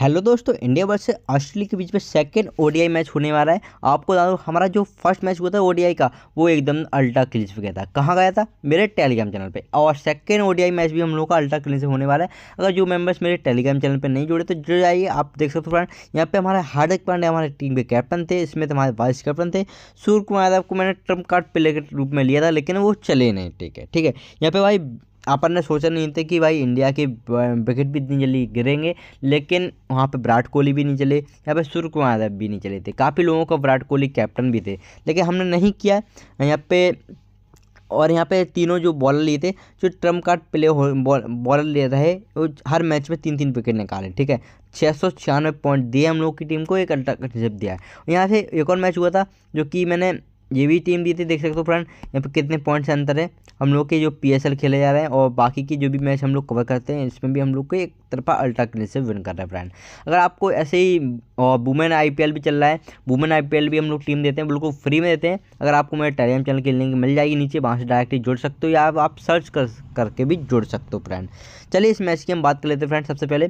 hello दोस्तों India वर्ष Australia के बीच में सेकेंड ओडीआई मैच होने वाला है आपको बता दो हमारा जो फर्स्ट मैच हुआ था ओडीआई का वो एकदम अल्ट्रा क्लीस पर गया था कहाँ गया था मेरे टेलीग्राम चैनल पे और सेकेंड ओडीआई मैच भी हम लोग का अल्ट्रा क्लीस होने वाला है अगर जो मेंबर्स मेरे टेलीग्राम चैनल पर नहीं जुड़े तो जो जाइए आप देख सकते हो फ्रेंड यहाँ पर हमारे हार्दिक पांडे हमारे टीम के कैप्टन थे इसमें तुम्हारे वाइस कैप्टन थे सूर्य कुमार यादव को मैंने ट्रम्प कार्ड प्लेयर के रूप में लिया था लेकिन वो चले नहीं ठीक है ठीक है यहाँ पे भाई अपन ने सोचा नहीं था कि भाई इंडिया के विकेट भी इतनी जल्दी गिरेंगे लेकिन वहाँ पे विराट कोहली भी नहीं चले यहाँ पे सूर्य कुमार यादव भी नहीं चले थे काफ़ी लोगों को विराट कोहली कैप्टन भी थे लेकिन हमने नहीं किया यहाँ पे और यहाँ पे तीनों जो बॉलर लिए थे जो ट्रम कार्ड प्ले हो बॉलर लिए रहे वो हर मैच में तीन तीन विकेट निकाले ठीक है छः सौ छियानवे पॉइंट दिए हम लोग की टीम को एक अल्टा दिया यहाँ से एक और मैच हुआ था जो कि मैंने ये भी टीम दी थी देख सकते हो फ्रेंड यहाँ पे कितने पॉइंट्स अंतर है हम लोग के जो पीएसएल खेले जा रहे हैं और बाकी की जो भी मैच हम लोग कवर करते हैं इसमें भी हम लोग को एक तरफा अल्ट्रा क्लीन से विन कर रहा है फ्रेंड अगर आपको ऐसे ही वुमेन आई भी चल रहा है वुमेन आई भी हम लोग टीम देते हैं बिल्कुल फ्री में देते हैं अगर आपको मेरे टेलीग्राम चैनल की लिंक मिल जाएगी नीचे वहाँ से डायरेक्टली जुड़ सकते हो या आप सर्च कर करके भी जुड़ सकते हो फ्रेंड चलिए इस मैच की हम बात कर लेते हैं फ्रेंड सबसे पहले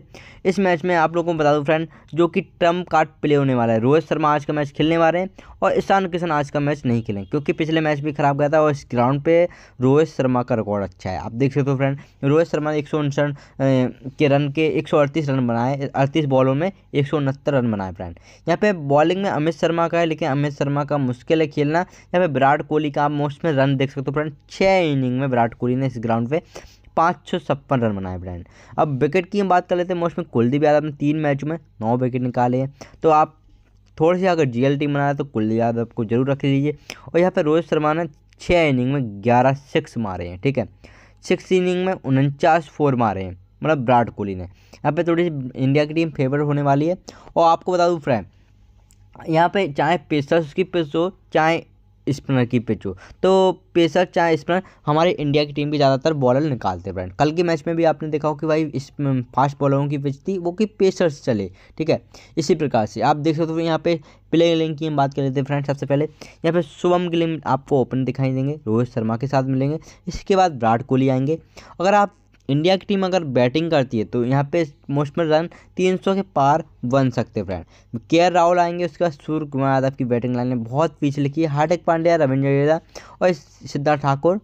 इस मैच में आप लोगों को बता दूँ फ्रेंड जो कि ट्रम्प कार्ड प्ले होने वाला है रोहित शर्मा आज का मैच खेलने वाले हैं और ईशान किशन आज का मैच नहीं खेलेंगे क्योंकि पिछले मैच भी खराब गया था और इस ग्राउंड पे रोहित शर्मा का रिकॉर्ड अच्छा है आप देख सकते हो फ्रेंड रोहित शर्मा ने एक के रन के एक रन बनाए अड़तीस बॉलों में एक रन बनाए ब्रायन यहाँ पे बॉलिंग में अमित शर्मा का है लेकिन अमित शर्मा का मुश्किल है खेलना यहाँ पे विराट कोहली का आप मोस्ट में रन देख सकते हो फ्रेंड छः इनिंग में विराट कोहली ने इस ग्राउंड पे पाँच सौ छप्पन रन बनाए ब्रायन अब विकेट की हम बात कर लेते हैं मोस्ट में कुलदीप यादव ने तीन मैचों में नौ विकेट निकाले हैं तो आप थोड़ी सी अगर जी एल टीम बनाए तो कुलदीप यादव को जरूर रख लीजिए और यहाँ पर रोहित शर्मा ने छः इनिंग में ग्यारह सिक्स मारे हैं ठीक है सिक्स इनिंग में उनचास फोर मारे हैं मतलब विराट कोहली ने यहाँ पे थोड़ी सी इंडिया की टीम फेवर होने वाली है और आपको बता दूँ फ्रेंड यहाँ पे चाहे पेसर्स की पिच हो चाहे स्पिनर की पिच हो तो पेसर चाहे स्पिनर हमारे इंडिया की टीम भी ज़्यादातर बॉलर निकालते फ्रेंड कल के मैच में भी आपने देखा हो कि भाई इस फास्ट बॉलरों की पिच थी वो कि पेसर्स चले ठीक है इसी प्रकार से आप देख सकते हो यहाँ पे प्लेइंग की हम बात कर लेते हैं फ्रेंड सबसे पहले यहाँ पे शुभम गिल आपको ओपन दिखाई देंगे रोहित शर्मा के साथ मिलेंगे इसके बाद विराट कोहली आएंगे अगर आप इंडिया की टीम अगर बैटिंग करती है तो यहाँ पे मोस्टमल रन 300 के पार बन सकते हैं फ्रेंड के आर राहुल आएंगे उसके बाद सूर्य कुमार यादव की बैटिंग लाइन ने बहुत पीछे लिखी है हार्दिक पांड्या रविंद्र जडेजा और सिद्धार्थ ठाकुर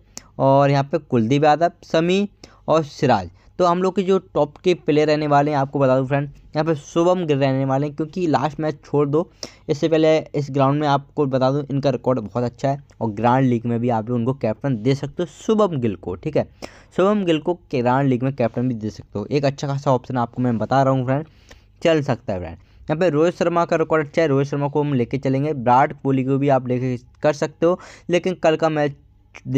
और यहाँ पे कुलदीप यादव समी और सिराज तो हम लोग के जो टॉप के प्लेयर रहने वाले हैं आपको बता दूं फ्रेंड यहाँ पे शुभम गिर रहने वाले हैं क्योंकि लास्ट मैच छोड़ दो इससे पहले इस ग्राउंड में आपको बता दूं इनका रिकॉर्ड बहुत अच्छा है और ग्रांड लीग में भी आप लोग उनको कैप्टन दे सकते हो शुभम गिल को ठीक है शुभम गिल को ग्रांड लीग में कैप्टन भी दे सकते हो एक अच्छा खासा ऑप्शन आपको मैं बता रहा हूँ फ्रेंड चल सकता है फ्रेंड यहाँ पे रोहित शर्मा का रिकॉर्ड अच्छा है रोहित शर्मा को हम लेके चलेंगे विराट कोहली को भी आप लेके कर सकते हो लेकिन कल का मैच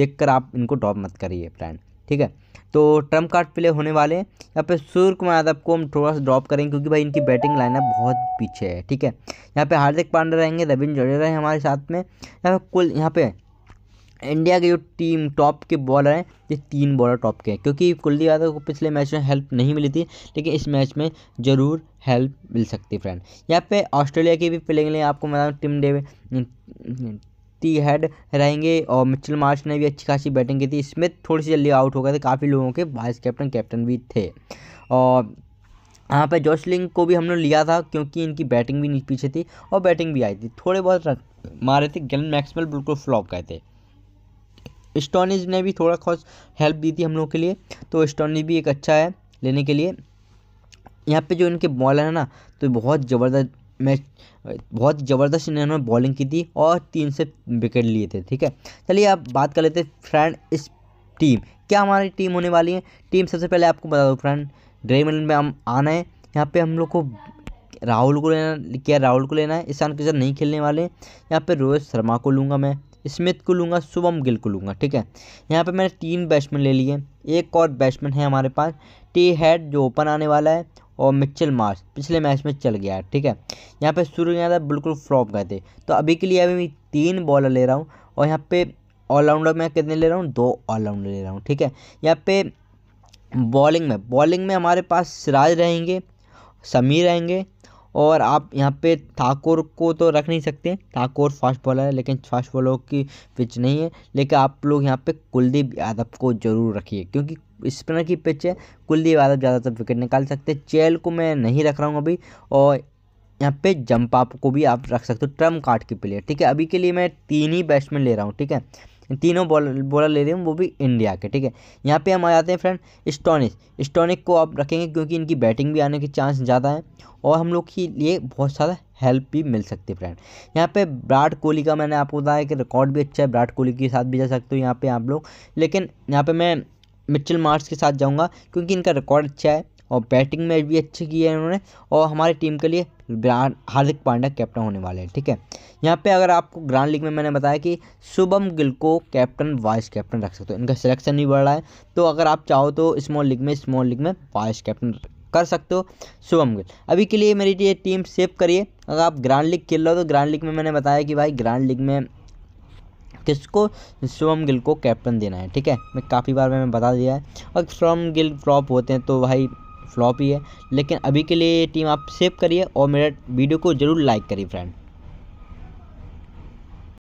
देखकर आप इनको ड्रॉप मत करिए फ्रेंड ठीक है तो ट्रम्प कार्ड प्ले होने वाले हैं यहाँ पे सूर्य कुमार यादव को हम थोड़ा सा ड्रॉप करेंगे क्योंकि भाई इनकी बैटिंग लाइनअप बहुत पीछे है ठीक है यहाँ पे हार्दिक पांडे रहेंगे रविंद्र जडेजा रहेंगे हमारे साथ में यहाँ पे कुल यहाँ पे इंडिया के जो टीम टॉप के बॉलर हैं ये तीन बॉलर टॉप के हैं क्योंकि कुलदीप यादव को पिछले मैच में हेल्प नहीं मिली थी लेकिन इस मैच में ज़रूर हेल्प मिल सकती फ्रेंड यहाँ पे ऑस्ट्रेलिया के भी प्लेंगे आपको मैं टीम डेविड टी हेड रहेंगे और मिचल मार्च ने भी अच्छी खासी बैटिंग की थी स्मिथ थोड़ी सी जल्दी आउट हो गए थे काफ़ी लोगों के वाइस कैप्टन कैप्टन भी थे और यहाँ पर जॉसलिंग को भी हमने लिया था क्योंकि इनकी बैटिंग भी पीछे थी और बैटिंग भी आई थी थोड़े बहुत मारे थे गलन मैक्समल बिल्कुल फ्लॉप गए थे स्टोनिज ने भी थोड़ा खास हेल्प दी थी हम लोग के लिए तो स्टोनिज भी एक अच्छा है लेने के लिए यहाँ पे जो इनके बॉलर है ना तो बहुत ज़बरदस्त मैच बहुत ज़बरदस्त इन्होंने बॉलिंग की थी और तीन से विकेट लिए थे ठीक है चलिए आप बात कर लेते फ्रेंड इस टीम क्या हमारी टीम होने वाली है टीम सबसे पहले आपको बता दो फ्रेंड ड्रीम इलेवन में हम आना है यहाँ पे हम लोग को राहुल को लेना क्या राहुल को लेना है ईशान किशन नहीं खेलने वाले यहाँ पे रोहित शर्मा को लूँगा मैं स्मिथ को लूँगा शुभम गिल को लूँगा ठीक है यहाँ पे मैंने तीन बैट्समैन ले लिए एक और बैट्समैन है हमारे पास टी हेड जो ओपन आने वाला है और मिचल मार्च पिछले मैच में चल गया ठीक है यहाँ पे सूर्य यादव बिल्कुल फ्लॉप गए थे तो अभी के लिए अभी मैं तीन बॉलर ले रहा हूँ और यहाँ पे ऑलराउंडर मैं कितने ले रहा हूँ दो ऑलराउंडर ले रहा हूँ ठीक है यहाँ पे बॉलिंग में बॉलिंग में हमारे पास सिराज रहेंगे समीर रहेंगे और आप यहाँ पे ठाकुर को तो रख नहीं सकते ठाकुर फास्ट बॉलर है लेकिन फास्ट बॉलर की पिच नहीं है लेकिन आप लोग यहाँ पे कुलदीप यादव को ज़रूर रखिए क्योंकि स्पिनर की पिच है कुलदीप यादव ज़्यादातर विकेट निकाल सकते हैं चेल को मैं नहीं रख रहा हूँ अभी और यहाँ पे जंप आप को भी आप रख सकते हो ट्रम्प कार्ड की प्लेयर ठीक है अभी के लिए मैं तीन ही बैट्समैन ले रहा हूँ ठीक है तीनों बॉलर बॉलर ले रहे हैं वो भी इंडिया के ठीक है यहाँ पे हम आ जाते हैं फ्रेंड स्टोनिस स्टोनिक को आप रखेंगे क्योंकि इनकी बैटिंग भी आने के चांस ज़्यादा है और हम लोग के लिए बहुत सारा हेल्प भी मिल सकती है फ्रेंड यहाँ पे विराट कोहली का मैंने आपको बताया कि रिकॉर्ड भी अच्छा है विराट कोहली के साथ भी जा सकते हो यहाँ पर आप लोग लेकिन यहाँ पर मैं मिचल मार्च के साथ जाऊँगा क्योंकि इनका रिकॉर्ड अच्छा है और बैटिंग में भी अच्छी की है उन्होंने और हमारी टीम के लिए ग्रांड हार्दिक पांड्या कैप्टन होने वाले हैं ठीक है यहाँ पे अगर आपको ग्रांड लीग में मैंने बताया कि शुभम गिल को कैप्टन वाइस कैप्टन रख सकते हो इनका सिलेक्शन भी बढ़ रहा है तो अगर आप चाहो तो स्मॉल लीग में स्मॉल लीग में वाइस कैप्टन कर सकते हो शुभम गिल अभी के लिए मेरी ये टीम सेव करिए अगर आप ग्रांड लीग खेल रहे हो तो ग्रांड लीग में मैंने बताया कि भाई ग्रांड लीग में किसको शुभम गिल को कैप्टन देना है ठीक है मैं काफ़ी बार मैंने बता दिया है और शुभम गिल फ्लॉप होते हैं तो भाई फ्लॉप ही है लेकिन अभी के लिए टीम आप सेव करिए और मेरे वीडियो को ज़रूर लाइक करिए फ्रेंड